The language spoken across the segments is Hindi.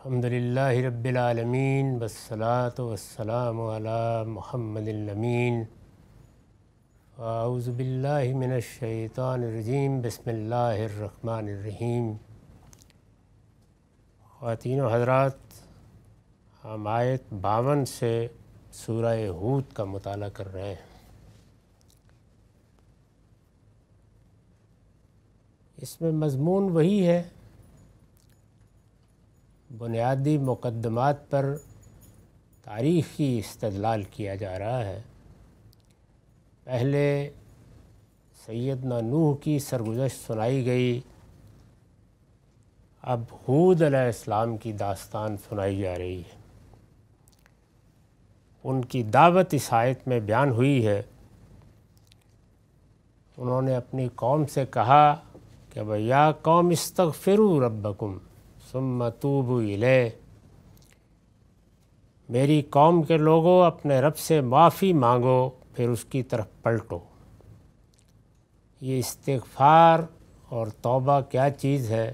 अलहमदिल्ला रबालमीन वसलात वसलाम महमदमीन आउज़बिल्लिमिनशैतरजीम बसमीम ख़वान हजरात हम आयत बावन से सूरह हूद का मताल कर रहे हैं इसमें मजमून वही है बुनियादी मुकदमात पर तारीख़ी इस्तलाल किया जा रहा है पहले सैदना नूह की सरगुजश सुनाई गई अब हूद अलैहिस्सलाम की दास्तान सुनाई जा रही है उनकी दावत इस आयत में बयान हुई है उन्होंने अपनी कौम से कहा कि भैया कौम फिर रबकुम सुम इले मेरी कौम के लोगों अपने रब से माफ़ी मांगो फिर उसकी तरफ पलटो ये इस्तफ़ार और तौबा क्या चीज़ है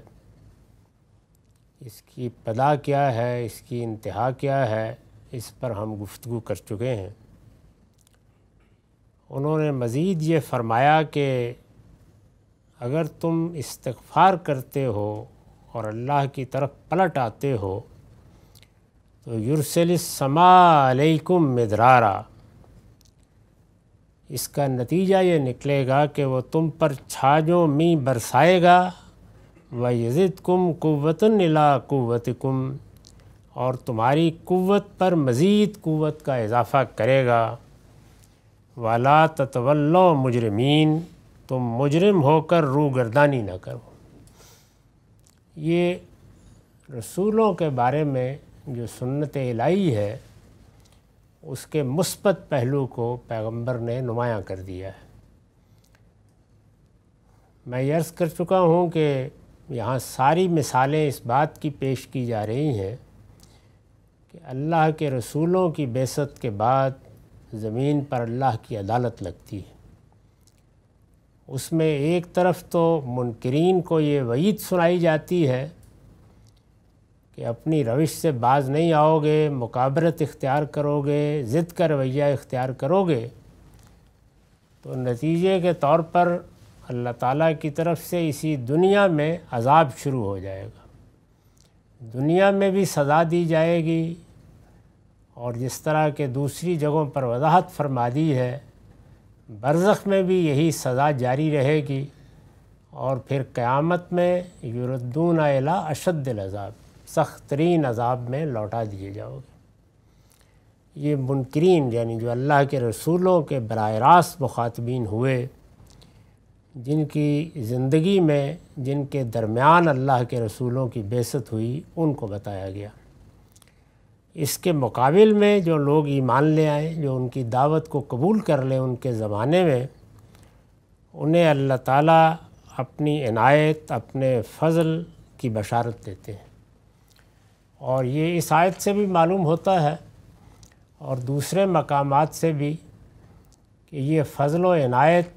इसकी पदा क्या है इसकी इंतहा क्या है इस पर हम गुफ्तु कर चुके हैं उन्होंने मज़ीद ये फरमाया कि अगर तुम इस्तफ़ार करते हो और अल्लाह की तरफ पलट आते हो तो युरसलसमाकुम मदरारा इसका नतीजा ये निकलेगा कि वो तुम पर छाजों मी बरसाएगा व यजिद कुम कुतला कुम और तुम्हारी क़वत पर मज़ीद कुत का इजाफ़ा करेगा वाला ततवल्लो मुजरमीन तुम मुजरम होकर गर्दानी न करो ये रसूलों के बारे में जो सुन्नत इलाही है उसके मुस्बत पहलू को पैगंबर ने नुमाया कर दिया है मैं अर्ज़ कर चुका हूँ कि यहाँ सारी मिसालें इस बात की पेश की जा रही हैं कि अल्लाह के रसूलों की बेसत के बाद ज़मीन पर अल्लाह की अदालत लगती है उसमें एक तरफ तो मुनकरीन को ये वईद सुनाई जाती है कि अपनी रविश से बाज नहीं आओगे मुकाबरत इख्तियार करोगे ज़िद का रवैया इख्तियार करोगे तो नतीजे के तौर पर अल्लाह ताला की तरफ से इसी दुनिया में अजाब शुरू हो जाएगा दुनिया में भी सज़ा दी जाएगी और जिस तरह के दूसरी जगहों पर वजाहत फरमा दी है बरज़ में भी यही सज़ा जारी रहेगी और फिर क़्यामत में यूरदून अला अशद अज़ाब सख्त तरीन अज़ाब में लौटा दिए जाओगे ये मुनकरीन यानी जो अल्लाह के रसूलों के बर रास्त मुखातबीन हुए जिनकी ज़िंदगी में जिनके दरमियान अल्लाह के रसूलों की बेसत हुई उनको बताया गया इसके मुकाबिल में जो लोग ईमान ले आए जो उनकी दावत को कबूल कर लें उनके ज़माने में उन्हें अल्लाह ताला अपनी इनायत अपने फ़ज़ल की बशारत देते हैं और ये इस आयत से भी मालूम होता है और दूसरे मकाम से भी कि ये फ़जल व इनायत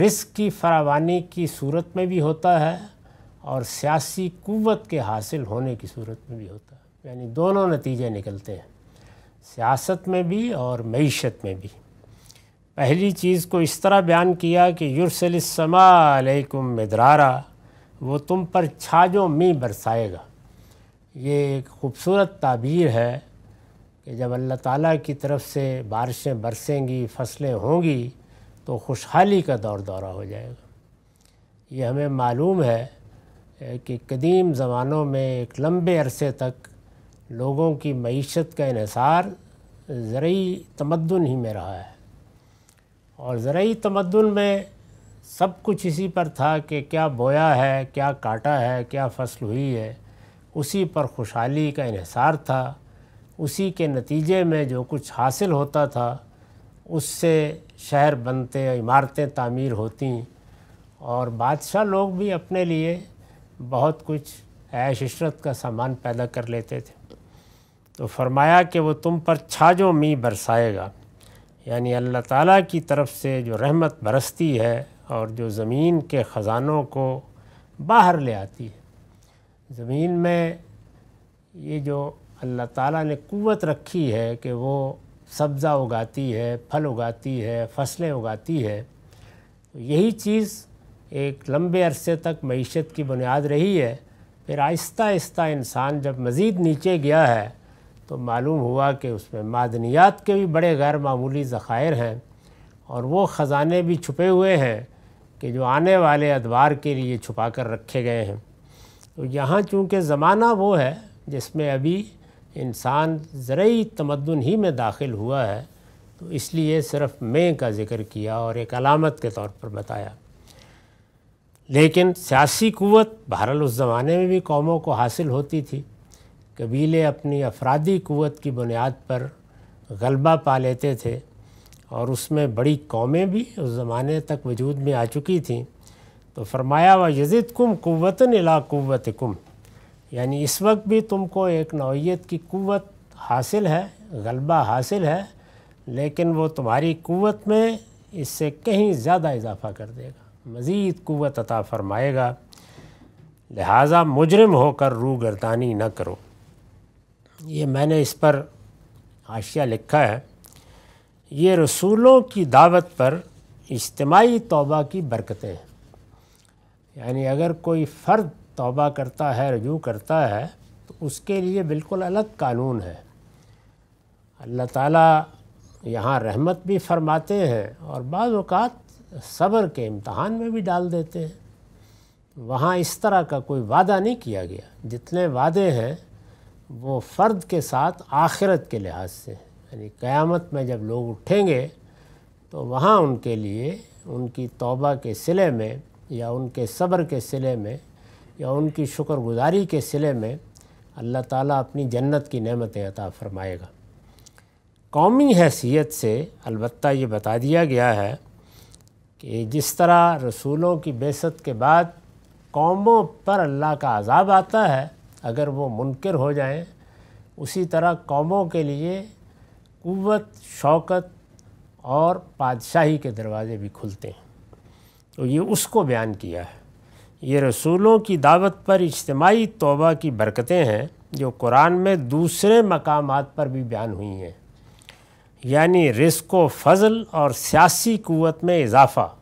रिस्क की फरावानी की सूरत में भी होता है और सियासी क़वत के हासिल होने की सूरत में भी होता है यानी दोनों नतीजे निकलते हैं सियासत में भी और मीशत में भी पहली चीज़ को इस तरह बयान किया कि युरसलसमाकुम मदरारा वो तुम पर छाजो मी बरसाएगा ये एक ख़ूबसूरत ताबीर है कि जब अल्लाह ताला की तरफ से बारिशें बरसेंगी फसलें होंगी तो खुशहाली का दौर दौरा हो जाएगा ये हमें मालूम है कि कदीम ज़मानों में एक लंबे अरसे तक लोगों की मीशत का इसार ज़रूरी तमदन ही में रहा है और ज़रूरी तमदन में सब कुछ इसी पर था कि क्या बोया है क्या काटा है क्या फसल हुई है उसी पर खुशहाली का इसार था उसी के नतीजे में जो कुछ हासिल होता था उससे शहर बनते इमारतें तामीर होती और बादशाह लोग भी अपने लिए बहुत कुछ ऐश इशरत का सामान पैदा कर लेते थे तो फरमाया कि वो तुम पर छाजो मी बरसाएगा यानी अल्लाह ताला की तरफ से जो रहमत बरसती है और जो ज़मीन के ख़जानों को बाहर ले आती है ज़मीन में ये जो अल्लाह ताला ने क़वत रखी है कि वो सब्ज़ा उगाती है फल उगाती है फसलें उगाती है तो यही चीज़ एक लंबे अरसे तक मीशत की बुनियाद रही है फिर आहिस्ता आहिस्ता इंसान जब मज़ीद नीचे गया है तो मालूम हुआ कि उसमें मादनियात के भी बड़े गैर मामूली ज़ख़ायर हैं और वो ख़जाने भी छुपे हुए हैं कि जो आने वाले अदवार के लिए छुपा कर रखे गए हैं तो यहाँ चूँकि ज़माना वो है जिसमें अभी इंसान ज़रूरी तमदन ही में दाखिल हुआ है तो इसलिए सिर्फ मैं का ज़िक्र किया और एक अलामत के तौर पर बताया लेकिन सियासी क़वत बहरल उस ज़माने में भी कौमों को हासिल होती थी कबीले अपनी अफरादी क़वत की बुनियाद पर गलबा पा लेते थे और उसमें बड़ी कौमें भी उस ज़माने तक वजूद में आ चुकी थीं तो फरमाया व यजिद कुम कुतन अला क़वत कुम यानी इस वक्त भी तुमको एक नौीयत की क़वत हासिल है गलबा हासिल है लेकिन वो तुम्हारी क़वत में इससे कहीं ज़्यादा इजाफ़ा कर देगा मज़ीद क़वत अता फ़रमाएगा लिहाजा मुजरम होकर रू गर्दानी न करो ये मैंने इस पर आशिया लिखा है ये रसूलों की दावत पर इज्तमाही तोबा की बरकतें हैं यानी अगर कोई फ़र्द तोबा करता है रजू करता है तो उसके लिए बिल्कुल अलग कानून है अल्लाह ताला यहाँ रहमत भी फरमाते हैं और बाज़ात सब्र के इम्तहान में भी डाल देते हैं वहाँ इस तरह का कोई वादा नहीं किया गया जितने वादे हैं वो फ़र्द के साथ आखिरत के लिहाज से यानी क़यामत में जब लोग उठेंगे तो वहाँ उनके लिए उनकी तौबा के सिले में या उनके सब्र के सिले में या उनकी शुक्रगुजारी के सिले में अल्लाह ताला अपनी जन्नत की नेमतें अता फ़रमाएगा कौमी हैसियत से अलबत् ये बता दिया गया है कि जिस तरह रसूलों की बेसत के बाद कौमों पर अल्लाह का अजाब आता है अगर वो मुनकर हो जाएं उसी तरह कौमों के लिए कुत शौकत और बादशाही के दरवाज़े भी खुलते हैं तो ये उसको बयान किया है ये रसूलों की दावत पर इज्तमाही तोबा की बरकतें हैं जो कुरान में दूसरे मकाम पर भी बयान हुई हैं यानी रिस्क व फजल और सियासी क़वत में इजाफ़ा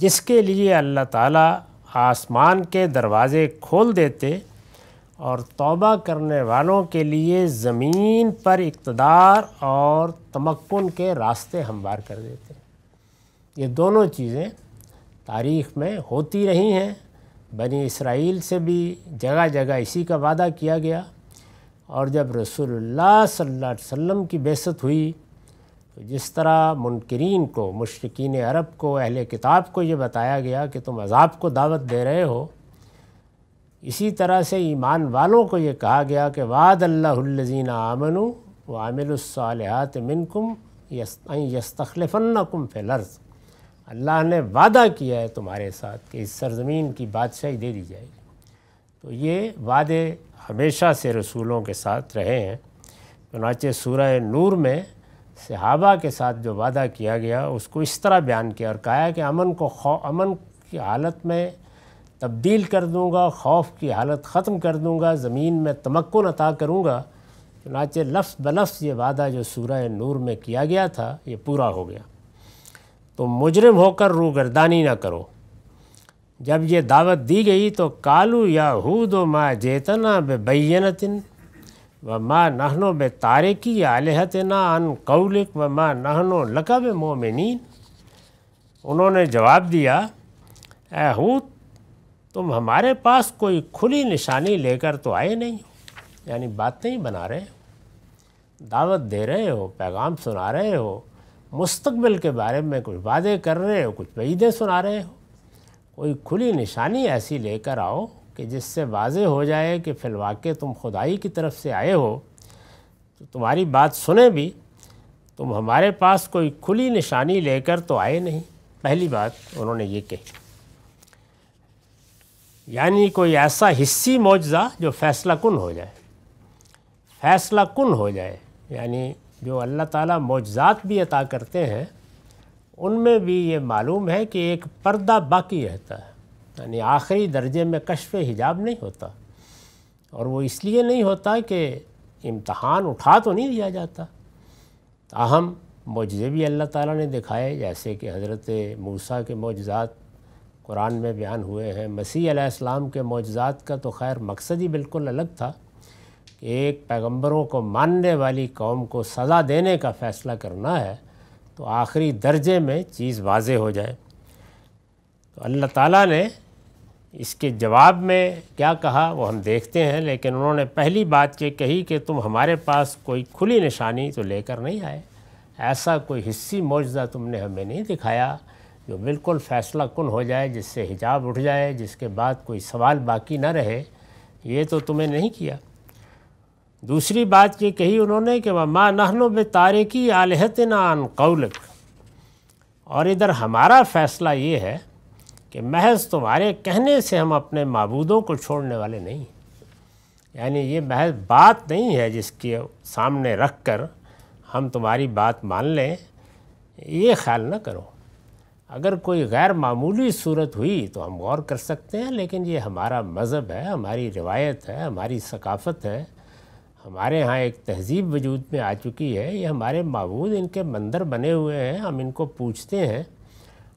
जिसके लिए अल्लाह ताला आसमान के दरवाज़े खोल देते और तोबा करने वालों के लिए ज़मीन पर इकतदार और तमक्न के रास्ते हमवार कर देते हैं ये दोनों चीज़ें तारीख़ में होती रही हैं बनी इसराइल से भी जगह जगह इसी का वादा किया गया और जब रसूलुल्लाह सल्लल्लाहु अलैहि वसल्लम की बेसत हुई तो जिस तरह मुनकरीन को मशरकिन अरब को अहल किताब को ये बताया गया कि तुम अजाब को दावत दे रहे हो इसी तरह से ईमान वालों को ये कहा गया कि वाद अल्लाजीन आमनु व आमिलसालहत मिनकुम यस्तखलफ़न्नकुम फ़िलर्ज़ अल्लाह ने वादा किया है तुम्हारे साथ कि इस सरजमीन की बादशाही दे दी जाएगी तो ये वादे हमेशा से रसूलों के साथ रहे हैं चुनाचे सूरह नूर में सहाबा के साथ जो वादा किया गया उसको इस तरह बयान किया और कहा कि अमन को खौ अमन की हालत में तब्दील कर दूँगा खौफ की हालत ख़त्म कर दूँगा ज़मीन में तमक्न अता करूँगा चुनाचे लफ्स बलफ्स ये वादा जो सूरह नूर में किया गया था ये पूरा हो गया तो मुजरम होकर रूगरदानी ना करो जब ये दावत दी गई तो कालू याहूद माँ जेतना बेबैनतिन व माँ नहनो बे तारकी आलहतना अन कौलिक व माँ नहनो लकब मोमिन उन्होंने जवाब दिया ऐहूत तुम हमारे पास कोई खुली निशानी लेकर तो आए नहीं यानी बातें ही बना रहे हो दावत दे रहे हो पैगाम सुना रहे हो मुस्तकबिल के बारे में कुछ वादे कर रहे हो कुछ वईदें सुना रहे हो कोई खुली निशानी ऐसी लेकर आओ कि जिससे वाज हो जाए कि फिलवाक़ तुम खुदाई की तरफ से आए हो तो तुम्हारी बात सुने भी तुम हमारे पास कोई खुली निशानी लेकर तो आए नहीं पहली बात उन्होंने ये कही यानी कोई ऐसा हिस्सी मुआजा जो फैसला कन हो जाए फैसला कन हो जाए यानी जो अल्लाह ताला मुआजात भी अता करते हैं उनमें भी ये मालूम है कि एक पर्दा बाकी रहता है यानी आखिरी दर्जे में कशफ हिजाब नहीं होता और वो इसलिए नहीं होता कि इम्तहान उठा तो नहीं दिया जाता अहम मौजे भी अल्लाह ताला ने दिखाए जैसे कि हज़रत मूसा के मौजात कुरान में बयान हुए हैं मसीह अलैहिस्सलाम के मोजात का तो खैर मकसद ही बिल्कुल अलग था कि एक पैगंबरों को मानने वाली कौम को सज़ा देने का फ़ैसला करना है तो आखिरी दर्जे में चीज़ वाज हो जाए तो अल्लाह ताला ने इसके जवाब में क्या कहा वो हम देखते हैं लेकिन उन्होंने पहली बात ये कही कि तुम हमारे पास कोई खुली निशानी तो लेकर नहीं आए ऐसा कोई हिस्सी मुआजा तुमने हमें नहीं दिखाया जो बिल्कुल फैसला कुल हो जाए जिससे हिजाब उठ जाए जिसके बाद कोई सवाल बाकी ना रहे ये तो तुम्हें नहीं किया दूसरी बात ये कही उन्होंने कि माँ नहनो बे तारिकी आलहत नान कौलक और इधर हमारा फ़ैसला ये है कि महज तुम्हारे कहने से हम अपने मबूदों को छोड़ने वाले नहीं यानी ये महज बात नहीं है जिसके सामने रख कर हम तुम्हारी बात मान लें ये ख्याल ना करो अगर कोई गैर मामूली सूरत हुई तो हम गौर कर सकते हैं लेकिन ये हमारा मज़हब है हमारी रिवायत है हमारी सकाफ़त है हमारे यहाँ एक तहज़ीब वजूद में आ चुकी है ये हमारे मबूद इनके मंदिर बने हुए हैं हम इनको पूछते हैं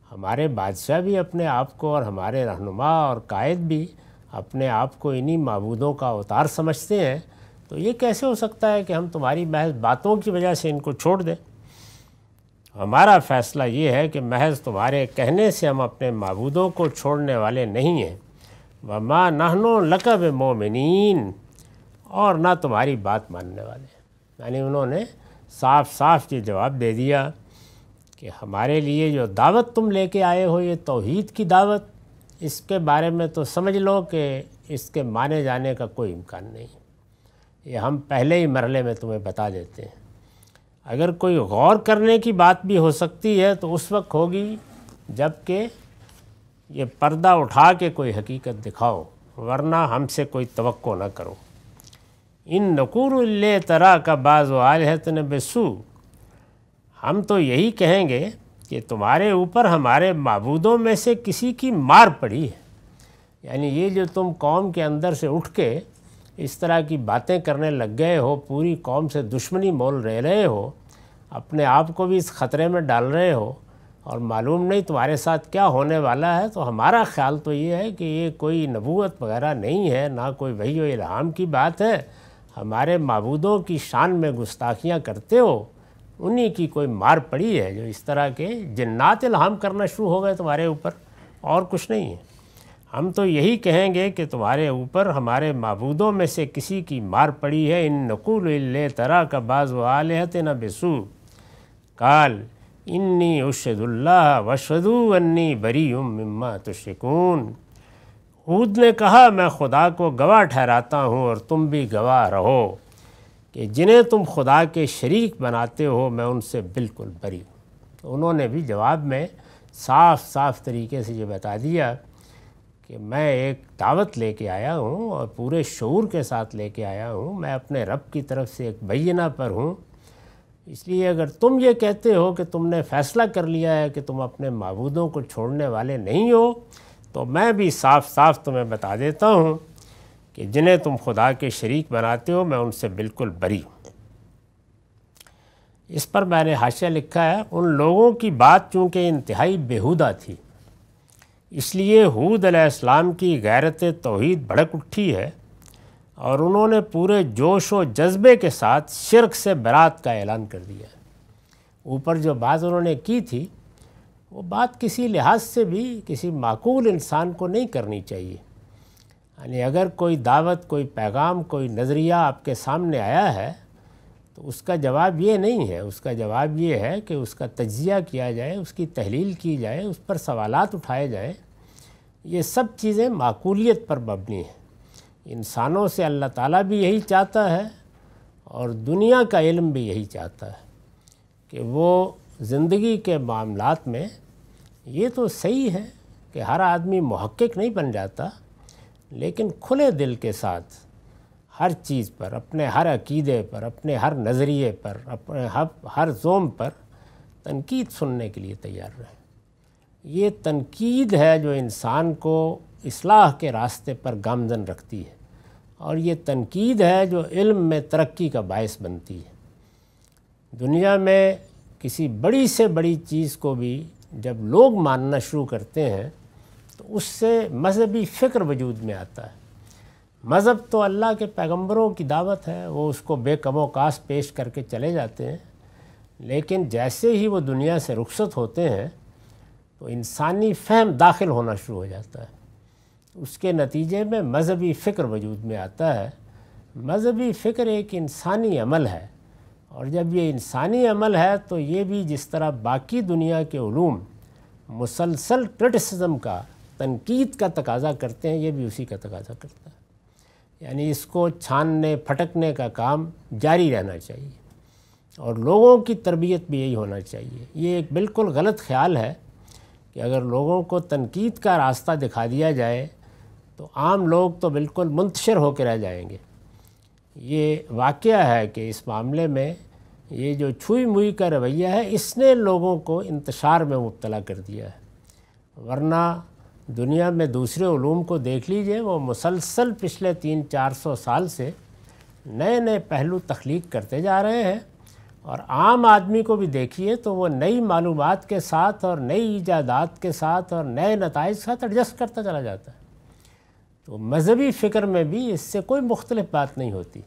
हमारे बादशाह भी अपने आप को और हमारे रहनुमा और कायद भी अपने आप को इन्हीं मबूदों का अवतार समझते हैं तो ये कैसे हो सकता है कि हम तुम्हारी महज बातों की वजह से इनको छोड़ दें हमारा फैसला ये है कि महज तुम्हारे कहने से हम अपने मबूदों को छोड़ने वाले नहीं हैं वमा नहनो लकब मोमिन और ना तुम्हारी बात मानने वाले यानी उन्होंने साफ साफ ये जवाब दे दिया कि हमारे लिए जो दावत तुम लेके आए हो ये तोहद की दावत इसके बारे में तो समझ लो कि इसके माने जाने का कोई इम्कान नहीं ये हम पहले ही मरले में तुम्हें बता देते हैं अगर कोई गौर करने की बात भी हो सकती है तो उस वक्त होगी जबकि ये पर्दा उठा के कोई हकीकत दिखाओ वरना हमसे कोई तो ना करो इन नकूर तरह का बाज़ आल है बेसू हम तो यही कहेंगे कि तुम्हारे ऊपर हमारे मबूदों में से किसी की मार पड़ी है यानी ये जो तुम कौम के अंदर से उठ के इस तरह की बातें करने लग गए हो पूरी कौम से दुश्मनी मोल रह रहे हो अपने आप को भी इस ख़तरे में डाल रहे हो और मालूम नहीं तुम्हारे साथ क्या होने वाला है तो हमारा ख्याल तो ये है कि ये कोई नबूत वगैरह नहीं है ना कोई वही इल्हाम की बात है हमारे मबूदों की शान में गुस्ताखियाँ करते हो उन्हीं की कोई मार पड़ी है जो इस तरह के जन्नात इल्हाम करना शुरू हो गए तुम्हारे ऊपर और कुछ नहीं है हम तो यही कहेंगे कि तुम्हारे ऊपर हमारे मबूदों में से किसी की मार पड़ी है इन नकुल तरा का बाज़ वालहत न बसू काल इन्नी उशदुल्ला वशदू अन्नी बरी उम्मा तुशकून हूद ने कहा मैं खुदा को गवाह ठहराता हूँ और तुम भी गवाह रहो कि जिन्हें तुम खुदा के शरीक बनाते हो मैं उनसे बिल्कुल बरी हूँ तो उन्होंने भी जवाब में साफ साफ तरीके से ये बता दिया कि मैं एक दावत लेके आया हूँ और पूरे शोर के साथ लेके आया हूँ मैं अपने रब की तरफ से एक बैना पर हूँ इसलिए अगर तुम ये कहते हो कि तुमने फ़ैसला कर लिया है कि तुम अपने मबूदों को छोड़ने वाले नहीं हो तो मैं भी साफ साफ तुम्हें बता देता हूँ कि जिन्हें तुम खुदा के शरीक बनाते हो मैं उनसे बिल्कुल बरी हूँ इस पर मैंने हाशिया लिखा है उन लोगों की बात चूँकि इंतहाई बेहुदा थी इसलिए हूद अलैहिस्सलाम की गैरत तोहद भड़क उठी है और उन्होंने पूरे जोश व जज्बे के साथ शिरक से बरात का ऐलान कर दिया ऊपर जो बात उन्होंने की थी वो बात किसी लिहाज से भी किसी माकूल इंसान को नहीं करनी चाहिए यानी अगर कोई दावत कोई पैगाम कोई नज़रिया आपके सामने आया है तो उसका जवाब ये नहीं है उसका जवाब ये है कि उसका तजिया किया जाए उसकी तहलील की जाए उस पर सवालत उठाए जाएँ ये सब चीज़ें माकूलियत पर मबनी हैं इंसानों से अल्लाह ताला भी यही चाहता है और दुनिया का इल्म भी यही चाहता है कि वो ज़िंदगी के मामलात में ये तो सही है कि हर आदमी महक्क नहीं बन जाता लेकिन खुले दिल के साथ हर चीज़ पर अपने हर अकीदे पर अपने हर नज़रिए पर अपने हर हर जोम पर तनकीद सुनने के लिए तैयार रहें ये तनकीद है जो इंसान को इसलाह के रास्ते पर गामजन रखती है और ये तनकीद है जो इल्म में तरक्की का बायस बनती है दुनिया में किसी बड़ी से बड़ी चीज़ को भी जब लोग मानना शुरू करते हैं तो उससे मजहबी फ़िक्र वजूद में आता है मज़हब तो अल्लाह के पैगंबरों की दावत है वो उसको बेकमोकाश पेश करके चले जाते हैं लेकिन जैसे ही वो दुनिया से रुखसत होते हैं तो इंसानी फहम दाखिल होना शुरू हो जाता है उसके नतीजे में मज़हबी फ़िक्र वजूद में आता है मज़हबी फ़िक्र एक इंसानी अमल है और जब ये इंसानी अमल है तो ये भी जिस तरह बाकी दुनिया के ूम मुसलसल क्रिटिसिज्म का तनकीद का तकाजा करते हैं ये भी उसी का तकाजा करता है यानी इसको छानने फटकने का काम जारी रहना चाहिए और लोगों की तरबियत भी यही होना चाहिए ये एक बिल्कुल गलत ख्याल है कि अगर लोगों को तनकीद का रास्ता दिखा दिया जाए तो आम लोग तो बिल्कुल मुंतशर होकर रह जाएंगे ये वाक़ है कि इस मामले में ये जो छुई मुई का रवैया है इसने लोगों को इंतशार में मुबतला कर दिया है वरना दुनिया में दूसरे ूम को देख लीजिए वो मुसलसल पिछले तीन चार सौ साल से नए नए पहलू तख्लीक करते जा रहे हैं और आम आदमी को भी देखिए तो वो नई मालूम के साथ और नई ईजादात के साथ और नए नतज के साथ एडजस्ट करता चला जाता है तो मजहबी फ़िक्र में भी इससे कोई मुख्तलिफ बात नहीं होती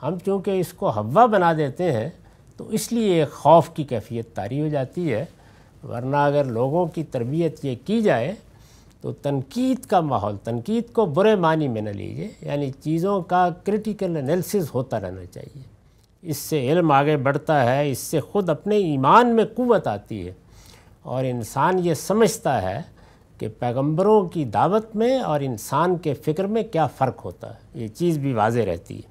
हम चूँकि इसको हवा बना देते हैं तो इसलिए एक खौफ की कैफियत तारी हो जाती है वरना अगर लोगों की तरबियत ये की जाए तो तनकीद का माहौल तनकीद को बुरे मानी में न लीजिए यानी चीज़ों का क्रिटिकल एनालिसिस होता रहना चाहिए इससे इल्म आगे बढ़ता है इससे ख़ुद अपने ईमान में क़वत आती है और इंसान ये समझता है कि पैगंबरों की दावत में और इंसान के फ़िक्र में क्या फ़र्क होता है ये चीज़ भी वाज रहती है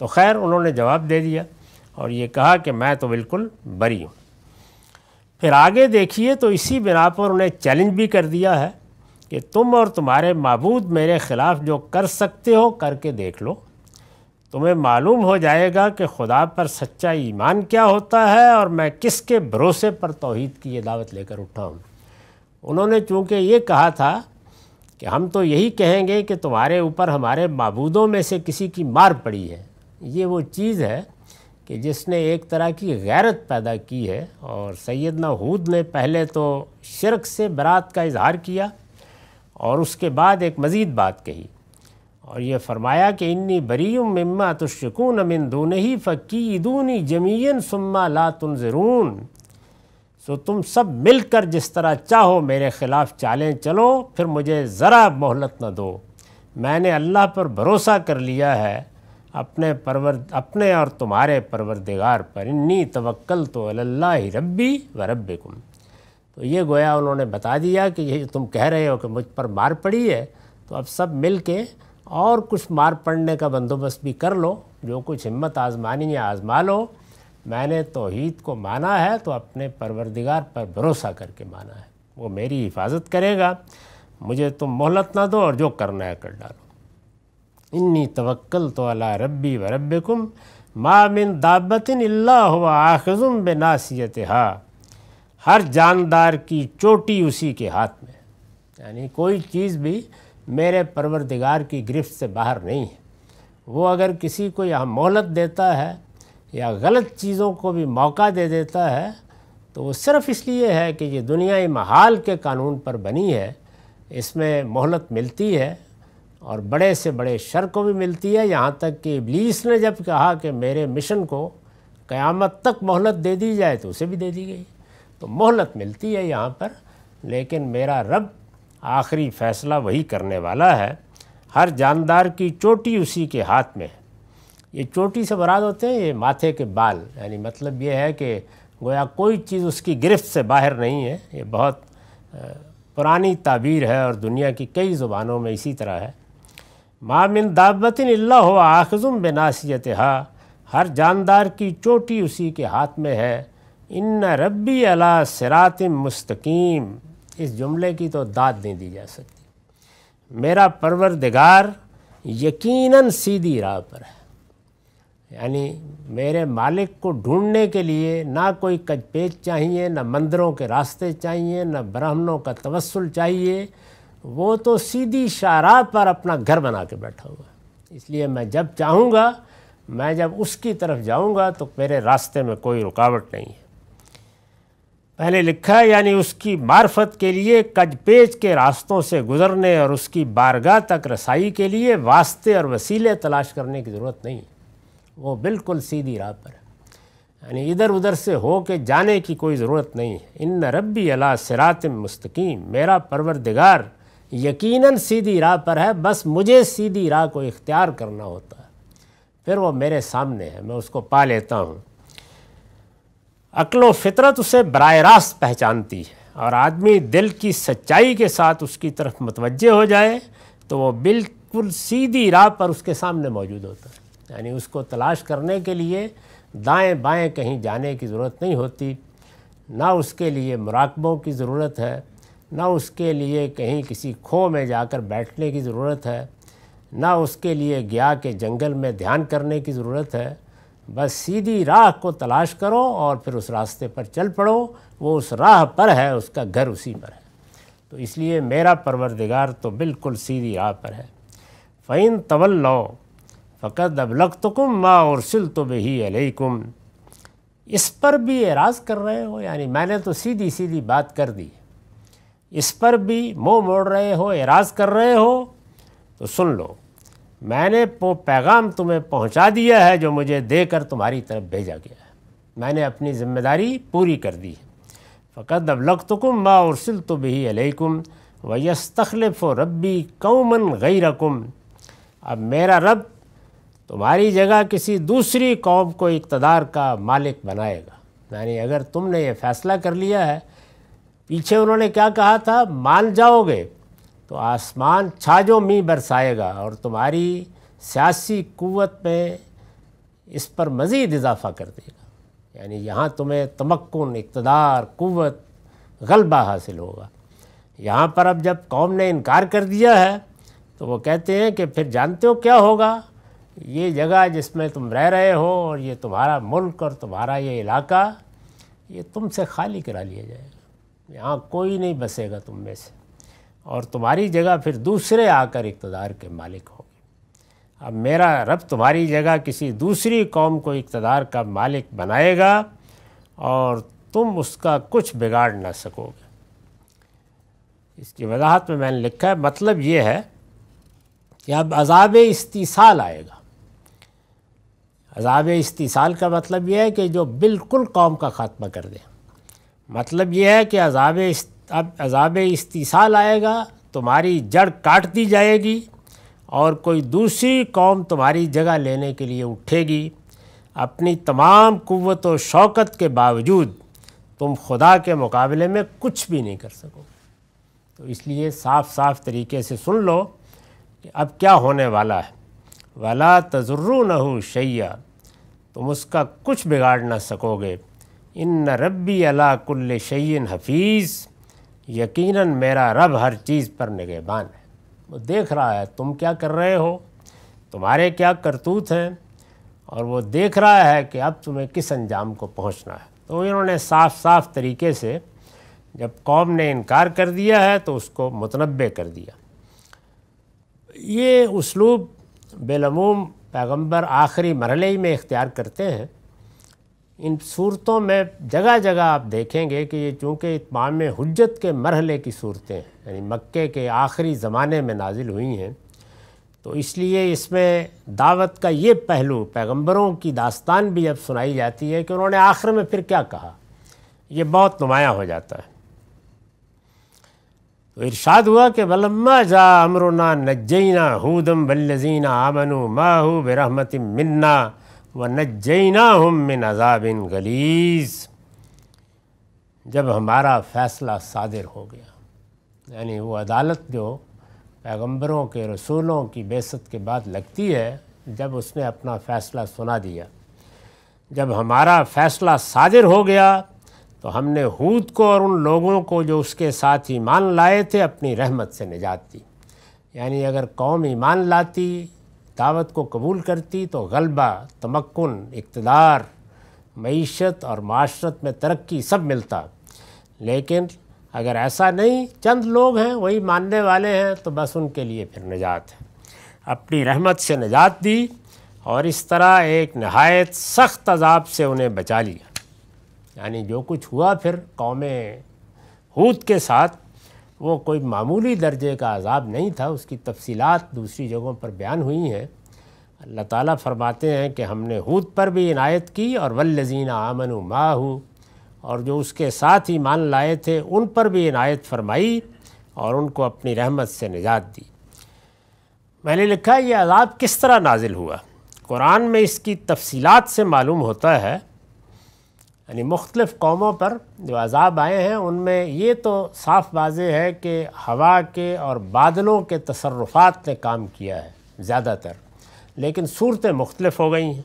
तो खैर उन्होंने जवाब दे दिया और ये कहा कि मैं तो बिल्कुल बरी हूँ फिर आगे देखिए तो इसी बिना पर उन्हें चैलेंज भी कर दिया है कि तुम और तुम्हारे मबूद मेरे ख़िलाफ़ जो कर सकते हो करके देख लो तुम्हें मालूम हो जाएगा कि खुदा पर सच्चा ईमान क्या होता है और मैं किसके भरोसे पर तोहद की ये दावत लेकर उठा हूँ उन्होंने चूँकि ये कहा था कि हम तो यही कहेंगे कि तुम्हारे ऊपर हमारे मबूदों में से किसी की मार पड़ी है ये वो चीज़ है कि जिसने एक तरह की गैरत पैदा की है और सैदना हूद ने पहले तो शिरक से बरात का इजहार किया और उसके बाद एक मज़ीद बात कही और ये फरमाया कि इन्नी बरीम मम्मा तुशकून अमिन दून ही फ़की दूनी जमीन सुम्मा ला तुनजरून सो तुम सब मिलकर जिस तरह चाहो मेरे ख़िलाफ़ चालें चलो फिर मुझे ज़रा मोहलत न दो मैंने अल्लाह पर भरोसा कर लिया है अपने परवर अपने और तुम्हारे परवरदिगार पर इन्नी तवक्ल तो अल्लाह रब्बी व रब्बिकुम तो ये गोया उन्होंने बता दिया कि ये तुम कह रहे हो कि मुझ पर मार पड़ी है तो अब सब मिल के और कुछ मार पड़ने का बंदोबस्त भी कर लो जो कुछ हिम्मत आजमानी है आजमा लो मैंने तोहीद को माना है तो अपने परवरदिगार पर भरोसा करके माना है वो मेरी हिफाजत करेगा मुझे तुम मोहलत ना दो और जो करना है कर डालो इन्नी तवक्ल तो अला रब्बी व रब कुम मामिन दाबतिन अल्ला हुआ आखजुम बे नासीत हा हर जानदार की चोटी उसी के हाथ में यानी कोई चीज़ भी मेरे परवरदिगार की गिरफ्त से बाहर नहीं है वो अगर किसी को यहाँ मोहलत देता है या गलत चीज़ों को भी मौका दे देता है तो वो सिर्फ इसलिए है कि ये दुनिया महाल के कानून पर बनी है इसमें मोहलत मिलती है और बड़े से बड़े शर को भी मिलती है यहाँ तक कि इब्लीस ने जब कहा कि मेरे मिशन को क़यामत तक मोहलत दे दी जाए तो उसे भी दे दी गई तो मोहलत मिलती है यहाँ पर लेकिन मेरा रब आखिरी फ़ैसला वही करने वाला है हर जानदार की चोटी उसी के हाथ में है ये चोटी से बराद होते हैं ये माथे के बाल यानी मतलब ये है कि गोया कोई चीज़ उसकी गिरफ्त से बाहर नहीं है ये बहुत पुरानी ताबीर है और दुनिया की कई ज़ुबानों में इसी तरह है मामिन दाबतिन अल्ला हो आखजुम बेनासीत हा हर जानदार की चोटी उसी के हाथ में है इन रबी अला सरात मुस्तकीम इस जुमले की तो दाद नहीं दी जा सकती मेरा परवरदिगार यकीनन सीधी राह पर है यानी मेरे मालिक को ढूंढने के लिए ना कोई कचपेच चाहिए ना मंदिरों के रास्ते चाहिए ना ब्राह्मणों का तवसल चाहिए वो तो सीधी शाहराह पर अपना घर बना के बैठा हुआ है इसलिए मैं जब चाहूँगा मैं जब उसकी तरफ जाऊँगा तो मेरे रास्ते में कोई रुकावट नहीं है पहले लिखा है यानी उसकी मार्फत के लिए कजपेज के रास्तों से गुजरने और उसकी बारगाह तक रसाई के लिए वास्ते और वसीले तलाश करने की ज़रूरत नहीं वो बिल्कुल सीधी राह पर है यानी इधर उधर से हो के जाने की कोई ज़रूरत नहीं है इन रब्बी अला सरात मुस्तकीम मेरा परवरदिगार यकीनन सीधी राह पर है बस मुझे सीधी राह को इख्तियार करना होता है फिर वो मेरे सामने है मैं उसको पा लेता हूँ अक्ल फितरत उसे बर रास्त पहचानती है और आदमी दिल की सच्चाई के साथ उसकी तरफ मतवज हो जाए तो वो बिल्कुल सीधी राह पर उसके सामने मौजूद होता है यानी उसको तलाश करने के लिए दाएं बाएं कहीं जाने की ज़रूरत नहीं होती ना उसके लिए मुराकबों की ज़रूरत है ना उसके लिए कहीं किसी खो में जाकर बैठने की ज़रूरत है ना उसके लिए गया के जंगल में ध्यान करने की ज़रूरत है बस सीधी राह को तलाश करो और फिर उस रास्ते पर चल पड़ो वो उस राह पर है उसका घर उसी पर है तो इसलिए मेरा परवरदिगार तो बिल्कुल सीधी राह पर है फ़ैन तवल्लो फ़कत अबलग तो कुम माँ और सिल तो बही अलैकुम इस पर भी एराज़ कर रहे हो यानी मैंने तो सीधी सीधी बात कर दी इस पर भी मुँह मोड़ रहे हो एराज़ कर रहे हो तो सुन लो मैंने वो पैगाम तुम्हें पहुंचा दिया है जो मुझे देकर तुम्हारी तरफ भेजा गया है मैंने अपनी जिम्मेदारी पूरी कर दी है फ़कत अबलग तुकुम मा उर्सिल तो भी अलैकुम वयस्तलफ़ रबी कौमन गई रकुम अब मेरा रब तुम्हारी जगह किसी दूसरी कौम को इकतदार का मालिक बनाएगा यानी अगर तुमने ये फ़ैसला कर लिया है पीछे उन्होंने क्या कहा था मान जाओगे तो आसमान छाजो मी बरसाएगा और तुम्हारी सियासी क़वत में इस पर मज़ीद इजाफ़ा कर देगा यानी यहाँ तुम्हें तमक्न इकतदार क़वत गलबा हासिल होगा यहाँ पर अब जब कौम ने इनकार कर दिया है तो वो कहते हैं कि फिर जानते हो क्या होगा ये जगह जिसमें तुम रह रहे हो और ये तुम्हारा मुल्क और तुम्हारा ये इलाका ये तुमसे खाली करा लिया जाएगा यहाँ कोई नहीं बसेगा तुम में से और तुम्हारी जगह फिर दूसरे आकर इकतदार के मालिक होंगे अब मेरा रब तुम्हारी जगह किसी दूसरी कौम को इकतदार का मालिक बनाएगा और तुम उसका कुछ बिगाड़ ना सकोगे इसकी वजाहत में मैंने लिखा है मतलब ये है कि अब अजाब इस्तीसाल आएगा अजाब इस्तीसाल का मतलब यह है कि जो बिल्कुल कौम का ख़ात्मा कर दे मतलब यह है कि अजाब अब अजाब इस्तीसाल आएगा तुम्हारी जड़ काट दी जाएगी और कोई दूसरी कौम तुम्हारी जगह लेने के लिए उठेगी अपनी तमाम कुत व शौकत के बावजूद तुम खुदा के मुकाबले में कुछ भी नहीं कर सकोगे तो इसलिए साफ साफ तरीके से सुन लो कि अब क्या होने वाला है वाला तजुर्रु न हो शैया तुम उसका कुछ बिगाड़ ना सकोगे इन रबी अला कुल्ल शैन हफीज़ यकीनन मेरा रब हर चीज़ पर निगेबान है वो देख रहा है तुम क्या कर रहे हो तुम्हारे क्या करतूत हैं और वो देख रहा है कि अब तुम्हें किस अंजाम को पहुंचना है तो इन्होंने साफ साफ तरीके से जब कौम ने इनकार कर दिया है तो उसको मतनबे कर दिया ये उसलूब बेलमूम पैगंबर आखिरी मरहले ही में इख्तियार करते हैं इन सूरतों में जगह जगह आप देखेंगे कि ये चूँकि इतमाम हजत के मरहले की सूरतें यानी मक्के के आखिरी ज़माने में नाजिल हुई हैं तो इसलिए इसमें दावत का ये पहलू पैगम्बरों की दास्तान भी अब सुनाई जाती है कि उन्होंने आखिर में फिर क्या कहा ये बहुत नुमाया हो जाता है तो इरशाद हुआ कि वलम्मा जा अमरुना नजैना हूदम बल्लजीना आमनु माहू बरहमत मन्ना व नजना हम मिन अजाबिन गलीज़ जब हमारा फ़ैसला सादिर हो गया यानी वो अदालत जो पैगंबरों के रसूलों की बेसत के बाद लगती है जब उसने अपना फ़ैसला सुना दिया जब हमारा फ़ैसला सादिर हो गया तो हमने हूद को और उन लोगों को जो उसके साथ ईमान लाए थे अपनी रहमत से निजात दी यानी अगर कौम ईमान लाती दावत को कबूल करती तो गलबा तमक्न इकतदार मीशत और माशरत में तरक्की सब मिलता लेकिन अगर ऐसा नहीं चंद लोग हैं वही मानने वाले हैं तो बस उनके लिए फिर निजात है अपनी रहमत से निजात दी और इस तरह एक नहायत सख्त अजाब से उन्हें बचा लिया यानी जो कुछ हुआ फिर कौम हूद के साथ वो कोई मामूली दर्जे का अजाब नहीं था उसकी तफसीलात दूसरी जगहों पर बयान हुई हैं अल्लाह ताला फरमाते हैं कि हमने हूद पर भी इनायत की और वल्लजीन आमन माहू और जो उसके साथ ही मान लाए थे उन पर भी इनायत फरमाई और उनको अपनी रहमत से निजात दी मैंने लिखा ये अजाब किस तरह नाजिल हुआ कुरान में इसकी तफसीलात से मालूम होता है यानी मुख्तलिफ़ कौमों पर जो अजाब आए हैं उनमें ये तो साफ वाजे है कि हवा के और बादलों के तसरफ़ात ने काम किया है ज़्यादातर लेकिन सूरतें मुख्तलिफ हो गई हैं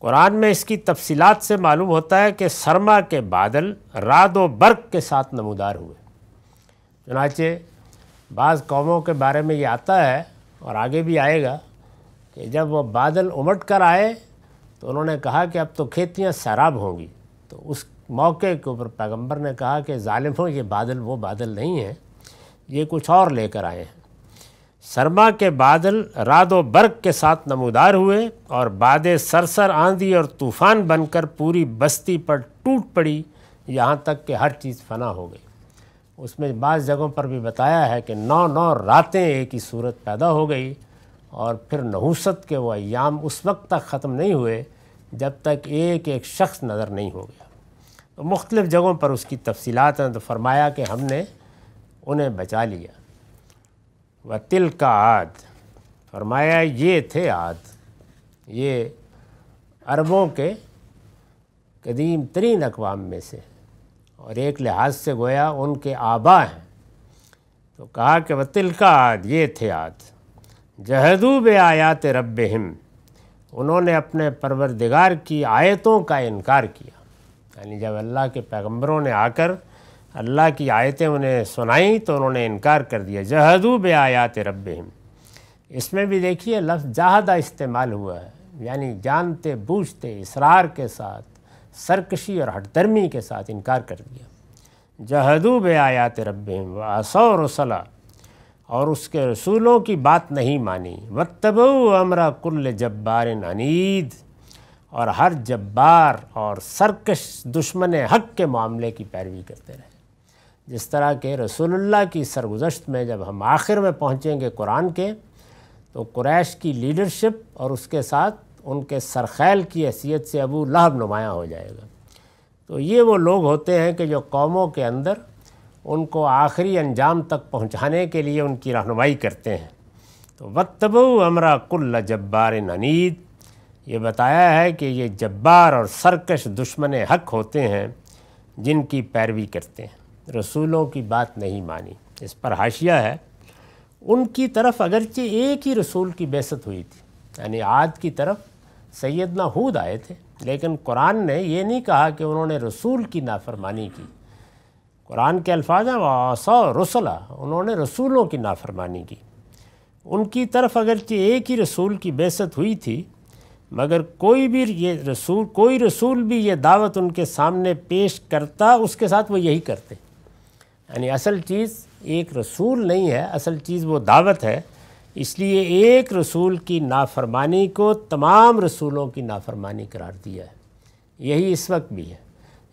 कुरान में इसकी तफसीलात से मालूम होता है कि सरमा के बादल रात व बर्क के साथ नमदार हुए चनाचे बाज़ कौमों के बारे में ये आता है और आगे भी आएगा कि जब वह बादल उमट कर आए तो उन्होंने कहा कि अब तो खेतियाँ शराब होंगी तो उस मौके के ऊपर पैगंबर ने कहा कि ालिमों ये बादल वो बादल नहीं हैं ये कुछ और लेकर आए हैं सरमा के बादल रात वर्क बर्क के साथ नमोदार हुए और बाद सरसर आंधी और तूफ़ान बनकर पूरी बस्ती पर टूट पड़ी यहाँ तक कि हर चीज़ फना हो गई उसमें बाज़ जगहों पर भी बताया है कि नौ नौ रातें एक ही सूरत पैदा हो गई और फिर नहुसत के वो अयाम उस वक्त तक ख़त्म नहीं हुए जब तक एक एक शख्स नज़र नहीं हो गया तो मुख्तलिफ़ जगहों पर उसकी तफसीत हैं तो फरमाया कि हमने उन्हें बचा लिया व तिल का आद फरमाया ये थे आद ये अरबों के कदीम तरीन अकवाम में से और एक लिहाज से गोया उनके आबा हैं तो कहा कि व तिल का आद ये थे आद जहदू बे आयात रब हिम उन्होंने अपने परवरदिगार की आयतों का इनकार किया यानी जब अल्लाह के पैगंबरों ने आकर अल्लाह की आयतें उन्हें सुनाई तो उन्होंने इनकार कर दिया जहदू बे आयात रब हिम इसमें भी देखिए लफ्ज़ जहादा इस्तेमाल हुआ है यानी जानते बूझते इसरार के साथ सरकशी और हटदर्मी के साथ इनकार कर दिया जहदू बे आयात रब व असौ रसला और उसके रसूलों की बात नहीं मानी वतब अमरा कुल जब्बार अनीद और हर जब्बार और सरकश दुश्मन हक के मामले की पैरवी करते रहे जिस तरह के रसूलुल्लाह की सरगुजश्त में जब हम आखिर में पहुँचेंगे कुरान के तो कुरैश की लीडरशिप और उसके साथ उनके सरखैल की हैसियत से अबू लहब नुमाया हो जाएगा तो ये वो लोग होते हैं कि जो कौमों के अंदर उनको आखिरी अंजाम तक पहुंचाने के लिए उनकी रहनुमाई करते हैं तो वत्तबू अमरा कुल्ल जब्बार अनीद ये बताया है कि ये जब्बार और सरकश दुश्मन हक होते हैं जिनकी पैरवी करते हैं रसूलों की बात नहीं मानी इस पर हाशिया है उनकी तरफ अगरचे एक ही रसूल की बेसत हुई थी यानी आज की तरफ सैदना हूद आए थे लेकिन कुरान ने यह नहीं कहा कि उन्होंने रसूल की नाफरमानी की कुरान के अल्फाज हैं वसा रसला उन्होंने रसूलों की नाफरमानी की उनकी तरफ अगरचि एक ही रसूल की बेसत हुई थी मगर कोई भी ये रसूल कोई रसूल भी ये दावत उनके सामने पेश करता उसके साथ वो यही करते यानी असल चीज़ एक रसूल नहीं है असल चीज़ वो दावत है इसलिए एक रसूल की नाफरमानी को तमाम रसूलों की नाफरमानी करार दिया है यही इस वक्त भी है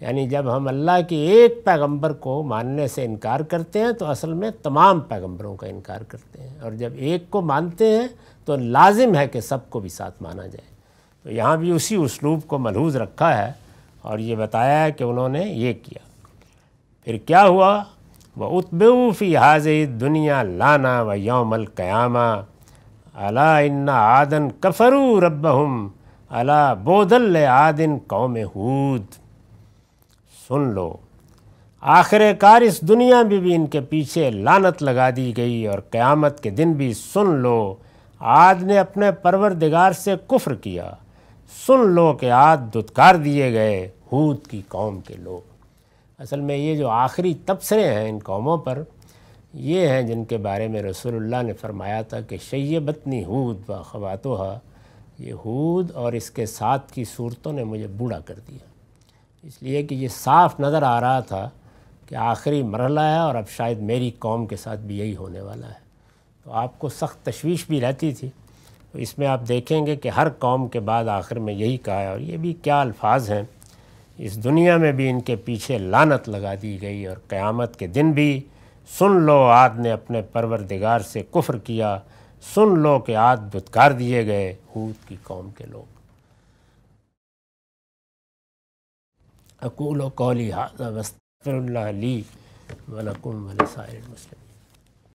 यानी जब हम अल्लाह के एक पैगंबर को मानने से इनकार करते हैं तो असल में तमाम पैगंबरों का इनकार करते हैं और जब एक को मानते हैं तो लाजिम है कि सबको भी साथ माना जाए तो यहाँ भी उसी उसलूब को मलहूज रखा है और ये बताया है कि उन्होंने ये किया फिर क्या हुआ व उतबूफ़ी हाज दुनिया लाना व योमल क़यामा अला इन्ना आदन कफरू रब्बहुम अला बोदल आदिन कौम हूद सुन लो आखिरकार इस दुनिया में भी इनके पीछे लानत लगा दी गई और क़यामत के दिन भी सुन लो आद ने अपने परवरदिगार से कुफ्र किया सुन लो कि आद दुत्कार दिए गए हूद की कौम के लोग असल में ये जो आखिरी तबसरे हैं इन कौमों पर ये हैं जिनके बारे में रसूलुल्लाह ने फरमाया था कि शैयबतनी हूद व खवातोहा ये हूद और इसके साथ की सूरतों ने मुझे बूढ़ा कर दिया इसलिए कि ये साफ नज़र आ रहा था कि आखिरी मरला है और अब शायद मेरी कौम के साथ भी यही होने वाला है तो आपको सख्त तशवीश भी रहती थी तो इसमें आप देखेंगे कि हर कौम के बाद आखिर में यही कहा है और ये भी क्या अल्फाज हैं इस दुनिया में भी इनके पीछे लानत लगा दी गई और क़यामत के दिन भी सुन लो आद ने अपने परवरदिगार से कुफ्र किया सुन लो कि आद बुतकार दिए गए हूद की कौम के लोग أقول قولي هذا واستغفر الله لي ولكم ولسائر المسلمين